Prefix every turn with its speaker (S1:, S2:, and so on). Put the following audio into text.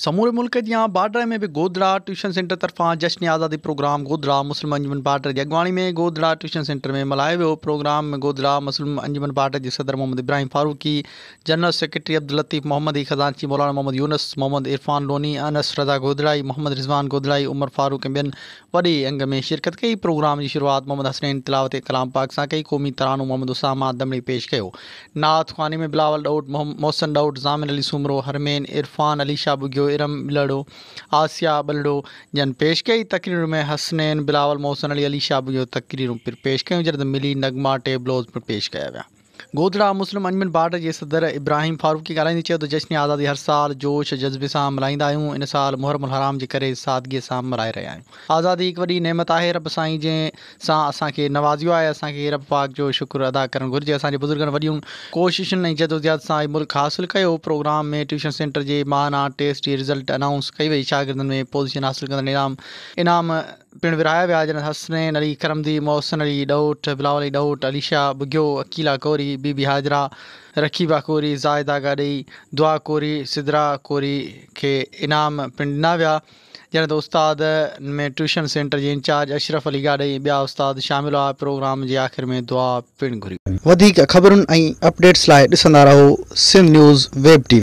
S1: समूरे मुल्क जी हाँ, बाडर में भी गोदरा ट्यूशन सेंटर तरफा जश्न आज़ादी प्रोग्राम गोदरा मुस्लिम अंजुमन बार्डर की अगवाणी में गोदरा ट्यूशन सेंटर में मल्हायो वो प्रोग्राम में गोदरा मुस्लिम अंजुमन बार्डर के सदर मोहम्मद इब्राहिम फारूकी जनरल सेक्रेटरी अब्दुल लतीफ़ ई ख़ज़ानची मौलाना मोहम्मद यूनस मोहम्मद इरफान लोनी अनस रज़ा गोदराई मोहम्मद रिज़वान गोदराई उमर फारूक ऐं वे अंग में शिरकत कई प्रोग्राम की शुरुआत मोहम्मद हसनैन तिलावत कलाम पाक से कई क़ौमी तरानो मोहम्मद उसामा दमड़ी पेश नाथ खानी में बिलावल डाउट मोहसन डाउट जामिन अली सुमरो हरमेन इरफान अली शाह बुग्यो इरम लड़ो आसिया बलड़ो जन पेश कई तकरीर में हसनैन बिलावल मोहसन अली अली शाह तकरीर पर पेश कयूं जॾहिं मिली नगमा टेबलोज़ पर पेश क्या वह ಗೋದ್ರಾ मुस्लिम अंजमन बाट के सदर इब्राहिम फारूकी ॻाल्हाईंदी चयो तो जश्न आज़ादी हर साल जोश जज़्बे से मल्हाईंदा आहियूं इन साल मुहरम हराम के करे सादगीअ सां मल्हाए रहिया आहियूं आज़ादी एक वही नेमत है रब साईं जैसा सां नवाजो नवाज़ियो आहे रब पाक जो शुक्र अदा करणु घुरिजे असांजे बुज़ुर्गनि वॾियूं कोशिशुनि जदोजहद सां मुल्क़ हासिल कयो प्रोग्राम में ट्यूशन सेंटर के महाना टेस्ट जी रिज़ल्ट अनाउंस कई वही शागिर्दनि में पोजिशन हासिल कंदड़ इनाम इनाम पिणु विराया विया जॾहिं हसनैन अली करमदी मोहसन अली ॾोट अली ॾोहठ अलीशा बुगियो अकीला कोरी बीबी हाजरा रखीबा कोरी ज़ाइदा गाॾई दुआ कोरी सिदरा कोरी खे इनाम पिणु ॾिना विया जॾहिं त उस्ताद में ट्यूशन सेंटर जे इंचार्ज अशरफ अली गाॾई ॿिया उस्ताद शामिलु हुआ प्रोग्राम जे आख़िर में दुआ पिणु घुरी वधीक ख़बरुनि ऐं अपडेट्स लाइ ॾिसंदा रहो सिंध न्यूज़ वेब टीवी